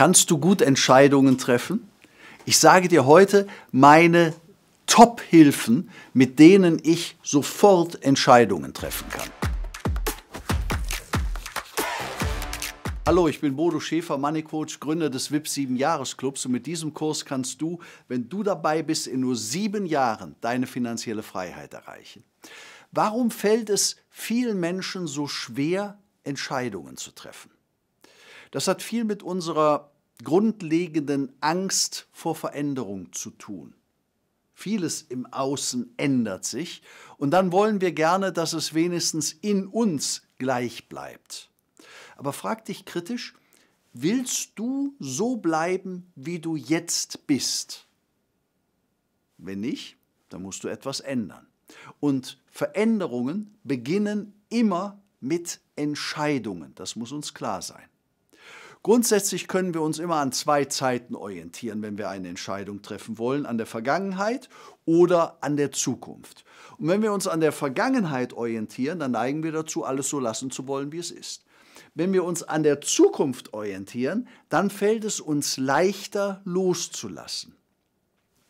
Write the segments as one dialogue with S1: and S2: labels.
S1: Kannst du gut Entscheidungen treffen? Ich sage dir heute meine Top-Hilfen, mit denen ich sofort Entscheidungen treffen kann. Hallo, ich bin Bodo Schäfer, Money Coach, Gründer des WIP 7 Jahres Clubs und mit diesem Kurs kannst du, wenn du dabei bist, in nur sieben Jahren deine finanzielle Freiheit erreichen. Warum fällt es vielen Menschen so schwer, Entscheidungen zu treffen? Das hat viel mit unserer grundlegenden Angst vor Veränderung zu tun. Vieles im Außen ändert sich und dann wollen wir gerne, dass es wenigstens in uns gleich bleibt. Aber frag dich kritisch, willst du so bleiben, wie du jetzt bist? Wenn nicht, dann musst du etwas ändern. Und Veränderungen beginnen immer mit Entscheidungen. Das muss uns klar sein. Grundsätzlich können wir uns immer an zwei Zeiten orientieren, wenn wir eine Entscheidung treffen wollen, an der Vergangenheit oder an der Zukunft. Und wenn wir uns an der Vergangenheit orientieren, dann neigen wir dazu, alles so lassen zu wollen, wie es ist. Wenn wir uns an der Zukunft orientieren, dann fällt es uns leichter loszulassen.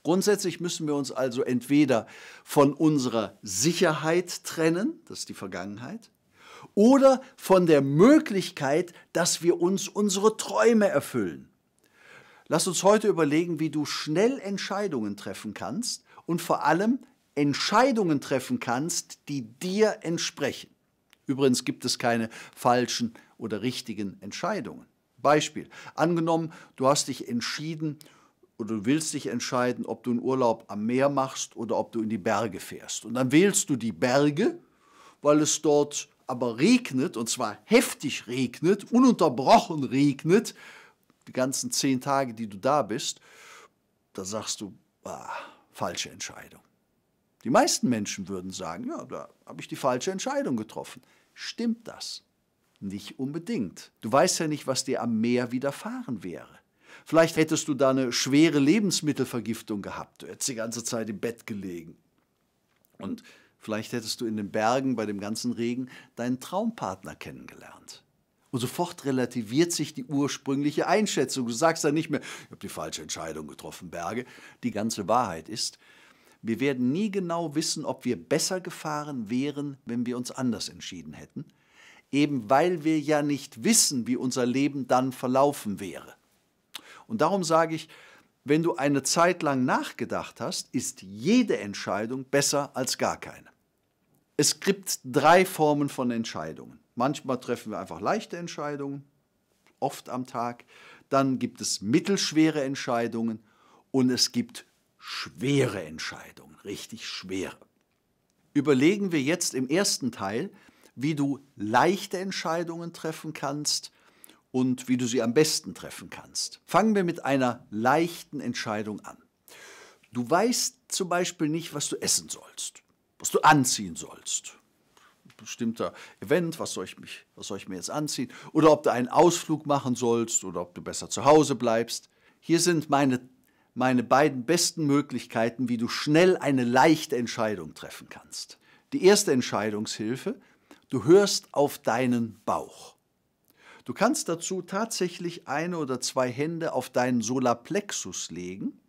S1: Grundsätzlich müssen wir uns also entweder von unserer Sicherheit trennen, das ist die Vergangenheit, oder von der Möglichkeit, dass wir uns unsere Träume erfüllen. Lass uns heute überlegen, wie du schnell Entscheidungen treffen kannst und vor allem Entscheidungen treffen kannst, die dir entsprechen. Übrigens gibt es keine falschen oder richtigen Entscheidungen. Beispiel, angenommen, du hast dich entschieden oder du willst dich entscheiden, ob du einen Urlaub am Meer machst oder ob du in die Berge fährst. Und dann wählst du die Berge, weil es dort aber regnet, und zwar heftig regnet, ununterbrochen regnet, die ganzen zehn Tage, die du da bist, da sagst du, ah, falsche Entscheidung. Die meisten Menschen würden sagen, ja, da habe ich die falsche Entscheidung getroffen. Stimmt das? Nicht unbedingt. Du weißt ja nicht, was dir am Meer widerfahren wäre. Vielleicht hättest du da eine schwere Lebensmittelvergiftung gehabt, du hättest die ganze Zeit im Bett gelegen. Und Vielleicht hättest du in den Bergen bei dem ganzen Regen deinen Traumpartner kennengelernt. Und sofort relativiert sich die ursprüngliche Einschätzung. Du sagst dann nicht mehr, ich habe die falsche Entscheidung getroffen, Berge. Die ganze Wahrheit ist, wir werden nie genau wissen, ob wir besser gefahren wären, wenn wir uns anders entschieden hätten, eben weil wir ja nicht wissen, wie unser Leben dann verlaufen wäre. Und darum sage ich, wenn du eine Zeit lang nachgedacht hast, ist jede Entscheidung besser als gar keine. Es gibt drei Formen von Entscheidungen. Manchmal treffen wir einfach leichte Entscheidungen, oft am Tag. Dann gibt es mittelschwere Entscheidungen und es gibt schwere Entscheidungen, richtig schwere. Überlegen wir jetzt im ersten Teil, wie du leichte Entscheidungen treffen kannst und wie du sie am besten treffen kannst. Fangen wir mit einer leichten Entscheidung an. Du weißt zum Beispiel nicht, was du essen sollst was du anziehen sollst. Bestimmter Event, was soll, ich mich, was soll ich mir jetzt anziehen? Oder ob du einen Ausflug machen sollst oder ob du besser zu Hause bleibst. Hier sind meine, meine beiden besten Möglichkeiten, wie du schnell eine leichte Entscheidung treffen kannst. Die erste Entscheidungshilfe, du hörst auf deinen Bauch. Du kannst dazu tatsächlich eine oder zwei Hände auf deinen Solarplexus legen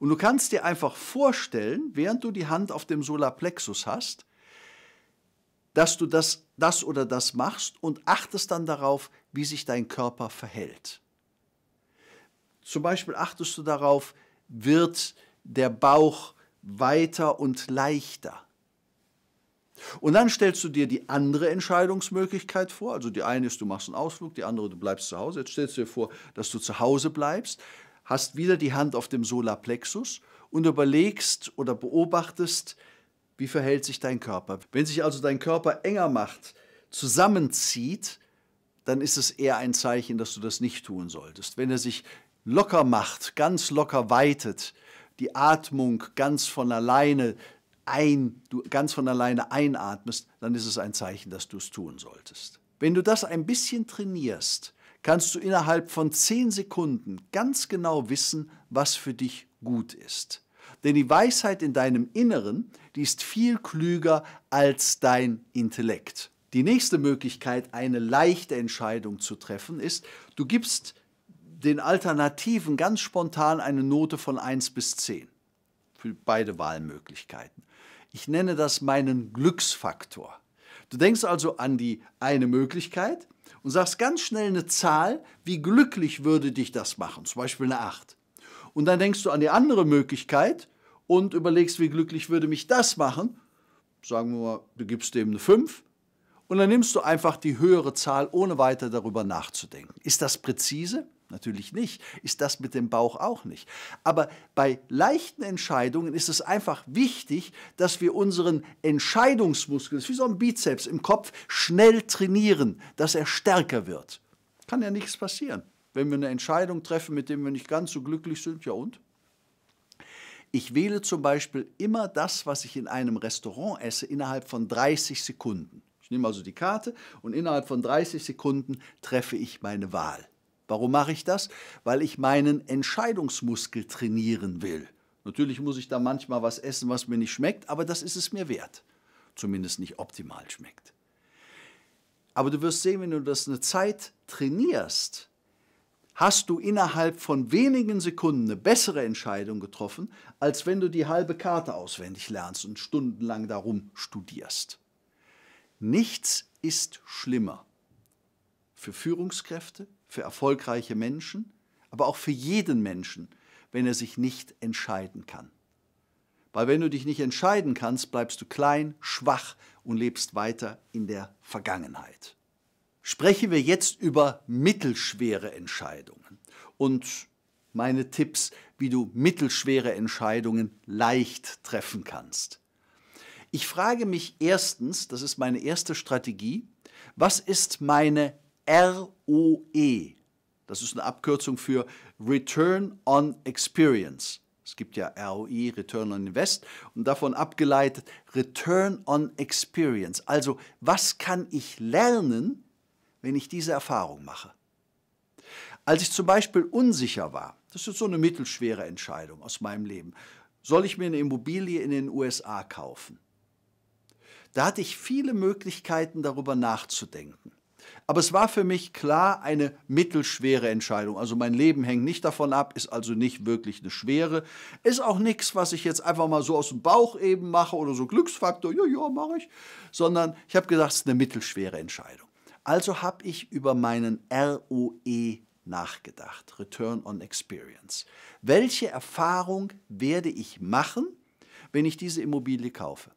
S1: und du kannst dir einfach vorstellen, während du die Hand auf dem Solarplexus hast, dass du das, das oder das machst und achtest dann darauf, wie sich dein Körper verhält. Zum Beispiel achtest du darauf, wird der Bauch weiter und leichter. Und dann stellst du dir die andere Entscheidungsmöglichkeit vor. Also die eine ist, du machst einen Ausflug, die andere, du bleibst zu Hause. Jetzt stellst du dir vor, dass du zu Hause bleibst hast wieder die Hand auf dem Solarplexus und überlegst oder beobachtest, wie verhält sich dein Körper. Wenn sich also dein Körper enger macht, zusammenzieht, dann ist es eher ein Zeichen, dass du das nicht tun solltest. Wenn er sich locker macht, ganz locker weitet, die Atmung ganz von alleine ein, du ganz von alleine einatmest, dann ist es ein Zeichen, dass du es tun solltest. Wenn du das ein bisschen trainierst, kannst du innerhalb von zehn Sekunden ganz genau wissen, was für dich gut ist. Denn die Weisheit in deinem Inneren, die ist viel klüger als dein Intellekt. Die nächste Möglichkeit, eine leichte Entscheidung zu treffen, ist, du gibst den Alternativen ganz spontan eine Note von 1 bis 10 für beide Wahlmöglichkeiten. Ich nenne das meinen Glücksfaktor. Du denkst also an die eine Möglichkeit und sagst ganz schnell eine Zahl, wie glücklich würde dich das machen, zum Beispiel eine 8. Und dann denkst du an die andere Möglichkeit und überlegst, wie glücklich würde mich das machen. Sagen wir mal, du gibst dem eine 5 und dann nimmst du einfach die höhere Zahl, ohne weiter darüber nachzudenken. Ist das präzise? natürlich nicht, ist das mit dem Bauch auch nicht. Aber bei leichten Entscheidungen ist es einfach wichtig, dass wir unseren Entscheidungsmuskel, das ist wie so ein Bizeps im Kopf, schnell trainieren, dass er stärker wird. Kann ja nichts passieren. Wenn wir eine Entscheidung treffen, mit der wir nicht ganz so glücklich sind, ja und? Ich wähle zum Beispiel immer das, was ich in einem Restaurant esse, innerhalb von 30 Sekunden. Ich nehme also die Karte und innerhalb von 30 Sekunden treffe ich meine Wahl. Warum mache ich das? Weil ich meinen Entscheidungsmuskel trainieren will. Natürlich muss ich da manchmal was essen, was mir nicht schmeckt, aber das ist es mir wert. Zumindest nicht optimal schmeckt. Aber du wirst sehen, wenn du das eine Zeit trainierst, hast du innerhalb von wenigen Sekunden eine bessere Entscheidung getroffen, als wenn du die halbe Karte auswendig lernst und stundenlang darum studierst. Nichts ist schlimmer für Führungskräfte, für erfolgreiche Menschen, aber auch für jeden Menschen, wenn er sich nicht entscheiden kann. Weil wenn du dich nicht entscheiden kannst, bleibst du klein, schwach und lebst weiter in der Vergangenheit. Sprechen wir jetzt über mittelschwere Entscheidungen und meine Tipps, wie du mittelschwere Entscheidungen leicht treffen kannst. Ich frage mich erstens, das ist meine erste Strategie, was ist meine ROE. Das ist eine Abkürzung für Return on Experience. Es gibt ja ROI, e, Return on Invest, und davon abgeleitet Return on Experience. Also, was kann ich lernen, wenn ich diese Erfahrung mache? Als ich zum Beispiel unsicher war, das ist so eine mittelschwere Entscheidung aus meinem Leben, soll ich mir eine Immobilie in den USA kaufen? Da hatte ich viele Möglichkeiten, darüber nachzudenken. Aber es war für mich klar eine mittelschwere Entscheidung. Also mein Leben hängt nicht davon ab, ist also nicht wirklich eine schwere. Ist auch nichts, was ich jetzt einfach mal so aus dem Bauch eben mache oder so Glücksfaktor, ja, ja, mache ich. Sondern ich habe gesagt, es ist eine mittelschwere Entscheidung. Also habe ich über meinen ROE nachgedacht, Return on Experience. Welche Erfahrung werde ich machen, wenn ich diese Immobilie kaufe?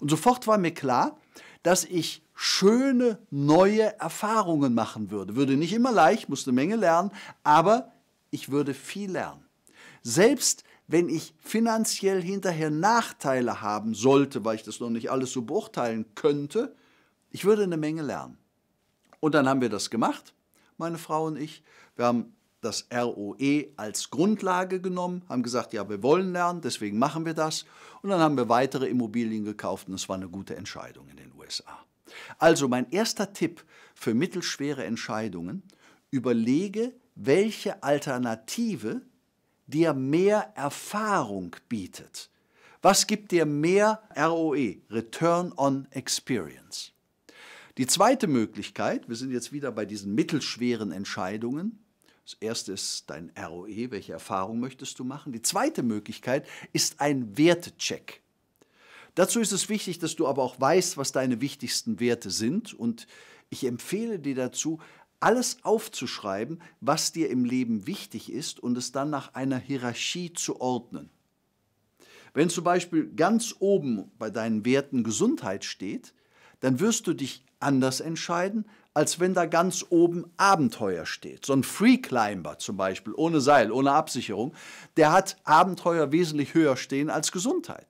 S1: Und sofort war mir klar, dass ich schöne neue Erfahrungen machen würde. Würde nicht immer leicht, musste eine Menge lernen, aber ich würde viel lernen. Selbst wenn ich finanziell hinterher Nachteile haben sollte, weil ich das noch nicht alles so beurteilen könnte, ich würde eine Menge lernen. Und dann haben wir das gemacht, meine Frau und ich. Wir haben das ROE als Grundlage genommen, haben gesagt, ja, wir wollen lernen, deswegen machen wir das. Und dann haben wir weitere Immobilien gekauft und es war eine gute Entscheidung in den USA. Also mein erster Tipp für mittelschwere Entscheidungen, überlege, welche Alternative dir mehr Erfahrung bietet. Was gibt dir mehr ROE, Return on Experience? Die zweite Möglichkeit, wir sind jetzt wieder bei diesen mittelschweren Entscheidungen, das erste ist dein ROE, welche Erfahrung möchtest du machen. Die zweite Möglichkeit ist ein Wertecheck. Dazu ist es wichtig, dass du aber auch weißt, was deine wichtigsten Werte sind. Und ich empfehle dir dazu, alles aufzuschreiben, was dir im Leben wichtig ist und es dann nach einer Hierarchie zu ordnen. Wenn zum Beispiel ganz oben bei deinen Werten Gesundheit steht, dann wirst du dich anders entscheiden, als wenn da ganz oben Abenteuer steht. So ein Free Climber zum Beispiel, ohne Seil, ohne Absicherung, der hat Abenteuer wesentlich höher stehen als Gesundheit.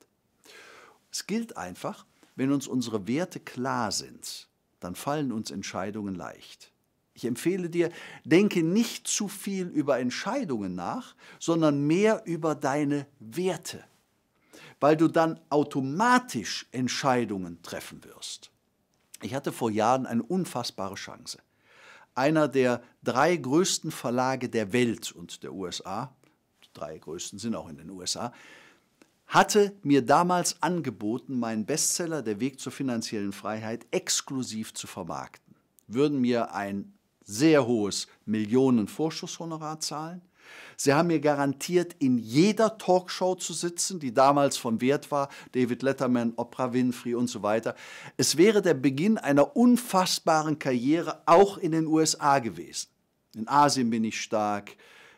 S1: Es gilt einfach, wenn uns unsere Werte klar sind, dann fallen uns Entscheidungen leicht. Ich empfehle dir, denke nicht zu viel über Entscheidungen nach, sondern mehr über deine Werte, weil du dann automatisch Entscheidungen treffen wirst. Ich hatte vor Jahren eine unfassbare Chance. Einer der drei größten Verlage der Welt und der USA, die drei größten sind auch in den USA, hatte mir damals angeboten, meinen Bestseller Der Weg zur finanziellen Freiheit exklusiv zu vermarkten. Würden mir ein sehr hohes Millionenvorschusshonorar zahlen, Sie haben mir garantiert, in jeder Talkshow zu sitzen, die damals von Wert war, David Letterman, Oprah Winfrey und so weiter. Es wäre der Beginn einer unfassbaren Karriere auch in den USA gewesen. In Asien bin ich stark,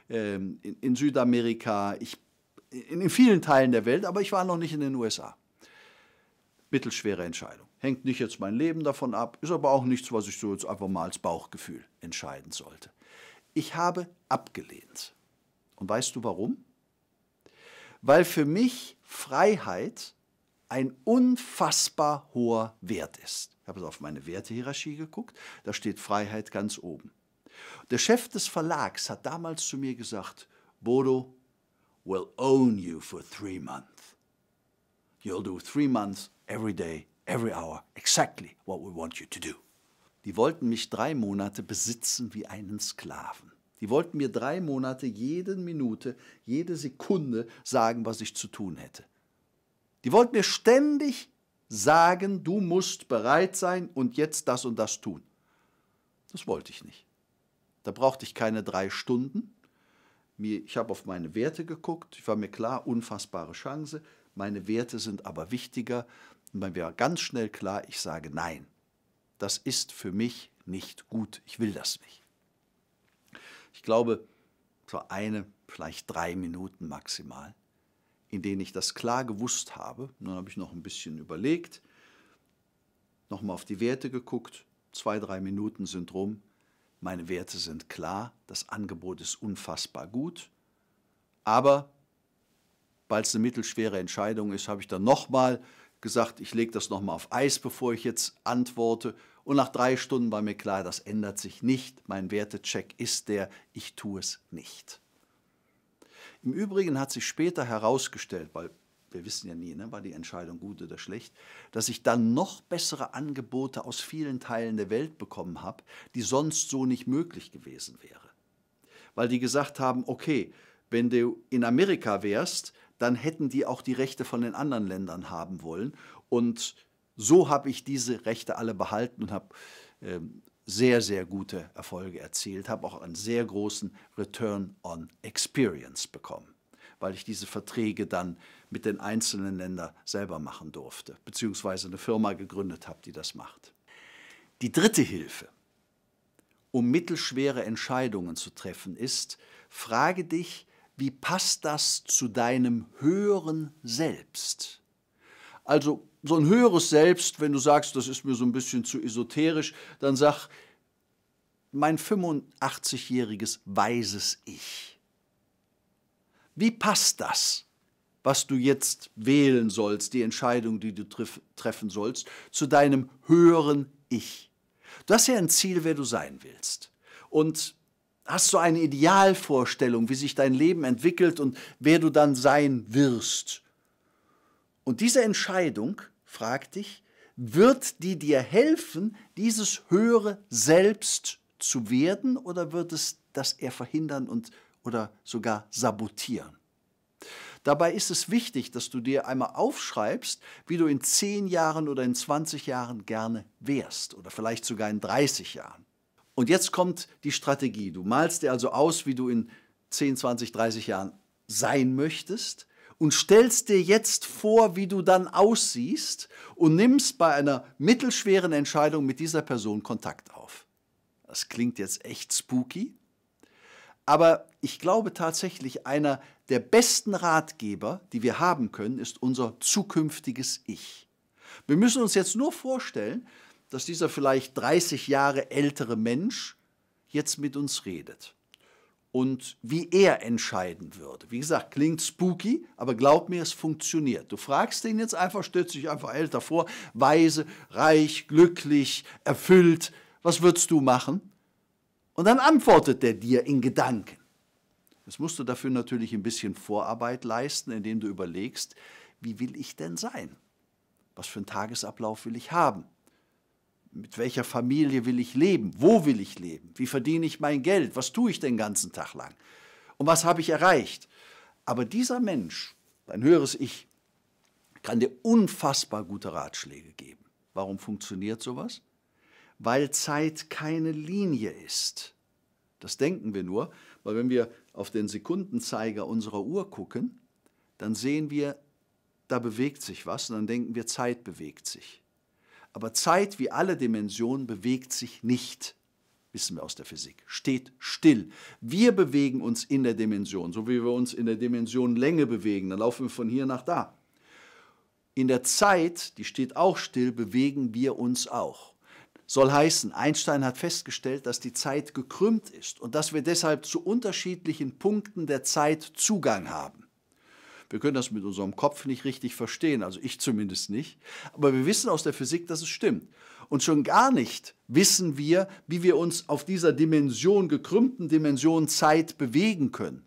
S1: ähm, in Südamerika, ich, in vielen Teilen der Welt, aber ich war noch nicht in den USA. Mittelschwere Entscheidung. Hängt nicht jetzt mein Leben davon ab, ist aber auch nichts, was ich so jetzt einfach mal als Bauchgefühl entscheiden sollte. Ich habe abgelehnt. Und weißt du warum? Weil für mich Freiheit ein unfassbar hoher Wert ist. Ich habe auf meine Wertehierarchie geguckt, da steht Freiheit ganz oben. Der Chef des Verlags hat damals zu mir gesagt, Bodo, we'll own you for three months. You'll do three months every day, every hour, exactly what we want you to do. Die wollten mich drei Monate besitzen wie einen Sklaven. Die wollten mir drei Monate, jede Minute, jede Sekunde sagen, was ich zu tun hätte. Die wollten mir ständig sagen, du musst bereit sein und jetzt das und das tun. Das wollte ich nicht. Da brauchte ich keine drei Stunden. Ich habe auf meine Werte geguckt. Ich war mir klar, unfassbare Chance. Meine Werte sind aber wichtiger. Und mir war ganz schnell klar, ich sage Nein. Das ist für mich nicht gut. Ich will das nicht ich glaube, so eine, vielleicht drei Minuten maximal, in denen ich das klar gewusst habe. Und dann habe ich noch ein bisschen überlegt, nochmal auf die Werte geguckt, zwei, drei Minuten sind rum, meine Werte sind klar, das Angebot ist unfassbar gut, aber weil es eine mittelschwere Entscheidung ist, habe ich dann nochmal gesagt, ich lege das nochmal auf Eis, bevor ich jetzt antworte. Und nach drei Stunden war mir klar, das ändert sich nicht. Mein Wertecheck ist der, ich tue es nicht. Im Übrigen hat sich später herausgestellt, weil wir wissen ja nie, ne, war die Entscheidung gut oder schlecht, dass ich dann noch bessere Angebote aus vielen Teilen der Welt bekommen habe, die sonst so nicht möglich gewesen wäre. Weil die gesagt haben, okay, wenn du in Amerika wärst, dann hätten die auch die Rechte von den anderen Ländern haben wollen. Und so habe ich diese Rechte alle behalten und habe ähm, sehr, sehr gute Erfolge erzielt, habe auch einen sehr großen Return on Experience bekommen, weil ich diese Verträge dann mit den einzelnen Ländern selber machen durfte, beziehungsweise eine Firma gegründet habe, die das macht. Die dritte Hilfe, um mittelschwere Entscheidungen zu treffen, ist, frage dich, wie passt das zu deinem höheren Selbst? Also so ein höheres Selbst, wenn du sagst, das ist mir so ein bisschen zu esoterisch, dann sag, mein 85-jähriges weises Ich. Wie passt das, was du jetzt wählen sollst, die Entscheidung, die du trif- treffen sollst, zu deinem höheren Ich? Du hast ja ein Ziel, wer du sein willst. Und Hast du eine Idealvorstellung, wie sich dein Leben entwickelt und wer du dann sein wirst? Und diese Entscheidung, frag dich, wird die dir helfen, dieses höhere Selbst zu werden oder wird es das eher verhindern und oder sogar sabotieren? Dabei ist es wichtig, dass du dir einmal aufschreibst, wie du in 10 Jahren oder in 20 Jahren gerne wärst oder vielleicht sogar in 30 Jahren. Und jetzt kommt die Strategie. Du malst dir also aus, wie du in 10, 20, 30 Jahren sein möchtest und stellst dir jetzt vor, wie du dann aussiehst und nimmst bei einer mittelschweren Entscheidung mit dieser Person Kontakt auf. Das klingt jetzt echt spooky, aber ich glaube tatsächlich, einer der besten Ratgeber, die wir haben können, ist unser zukünftiges Ich. Wir müssen uns jetzt nur vorstellen, dass dieser vielleicht 30 Jahre ältere Mensch jetzt mit uns redet und wie er entscheiden würde. Wie gesagt, klingt spooky, aber glaub mir, es funktioniert. Du fragst ihn jetzt einfach, stellst dich einfach älter vor, weise, reich, glücklich, erfüllt, was würdest du machen? Und dann antwortet er dir in Gedanken. Jetzt musst du dafür natürlich ein bisschen Vorarbeit leisten, indem du überlegst, wie will ich denn sein? Was für einen Tagesablauf will ich haben? mit welcher Familie will ich leben? Wo will ich leben? Wie verdiene ich mein Geld? Was tue ich den ganzen Tag lang? Und was habe ich erreicht? Aber dieser Mensch, ein höheres Ich, kann dir unfassbar gute Ratschläge geben. Warum funktioniert sowas? Weil Zeit keine Linie ist. Das denken wir nur, weil wenn wir auf den Sekundenzeiger unserer Uhr gucken, dann sehen wir, da bewegt sich was und dann denken wir, Zeit bewegt sich. Aber Zeit wie alle Dimensionen bewegt sich nicht, wissen wir aus der Physik, steht still. Wir bewegen uns in der Dimension, so wie wir uns in der Dimension Länge bewegen, dann laufen wir von hier nach da. In der Zeit, die steht auch still, bewegen wir uns auch. Soll heißen, Einstein hat festgestellt, dass die Zeit gekrümmt ist und dass wir deshalb zu unterschiedlichen Punkten der Zeit Zugang haben. Wir können das mit unserem Kopf nicht richtig verstehen, also ich zumindest nicht. Aber wir wissen aus der Physik, dass es stimmt. Und schon gar nicht wissen wir, wie wir uns auf dieser Dimension, gekrümmten Dimension Zeit bewegen können.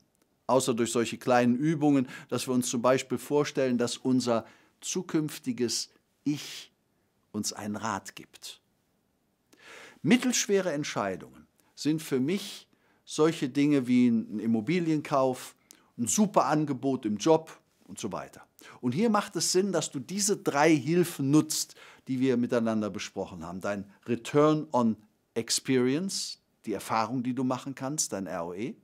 S1: Außer durch solche kleinen Übungen, dass wir uns zum Beispiel vorstellen, dass unser zukünftiges Ich uns einen Rat gibt. Mittelschwere Entscheidungen sind für mich solche Dinge wie ein Immobilienkauf, ein super Angebot im Job und so weiter. Und hier macht es Sinn, dass du diese drei Hilfen nutzt, die wir miteinander besprochen haben. Dein Return on Experience, die Erfahrung, die du machen kannst, dein ROE.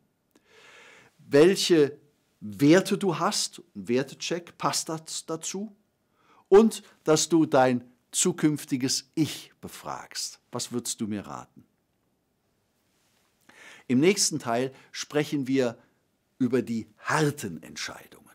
S1: Welche Werte du hast, ein Wertecheck, passt das dazu? Und dass du dein zukünftiges Ich befragst. Was würdest du mir raten? Im nächsten Teil sprechen wir über über die harten Entscheidungen.